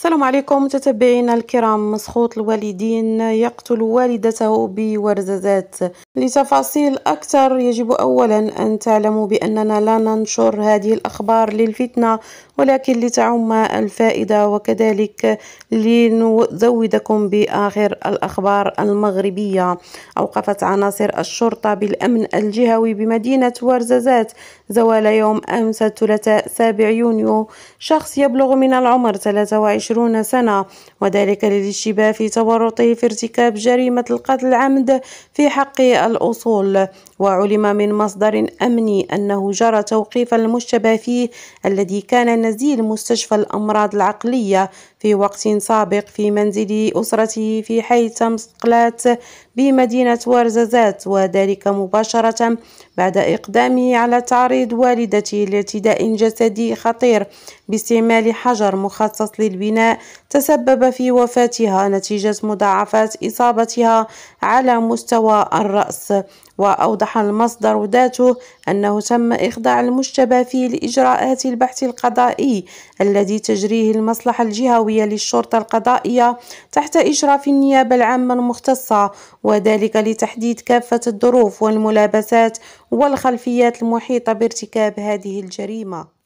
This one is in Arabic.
السلام عليكم متتبعينا الكرام مسخوط الوالدين يقتل والدته بورزازات لتفاصيل أكثر يجب أولا أن تعلموا بأننا لا ننشر هذه الأخبار للفتنة ولكن لتعم الفائدة وكذلك لنزودكم بآخر الأخبار المغربية أوقفت عناصر الشرطة بالأمن الجهوي بمدينة ورزازات زوال يوم أمس الثلاثاء 7 يونيو شخص يبلغ من العمر 23 سنة وذلك للاشتباه في تورطه في ارتكاب جريمة القتل عمد في حق الأصول وعلم من مصدر أمني أنه جرى توقيف المشتبه فيه الذي كان نزيل مستشفى الأمراض العقلية في وقت سابق في منزل أسرته في حي تمسقلات بمدينة ورززات وذلك مباشرة بعد إقدامه على تعريض والدته لارتداء جسدي خطير باستعمال حجر مخصص للبناء تسبب في وفاتها نتيجة مضاعفات إصابتها على مستوى الرأس وأوضح صرح المصدر ذاته أنه تم إخضاع المشتبه فيه لإجراءات البحث القضائي الذي تجريه المصلحة الجهوية للشرطة القضائية تحت إشراف النيابة العامة المختصة وذلك لتحديد كافة الظروف والملابسات والخلفيات المحيطة بارتكاب هذه الجريمة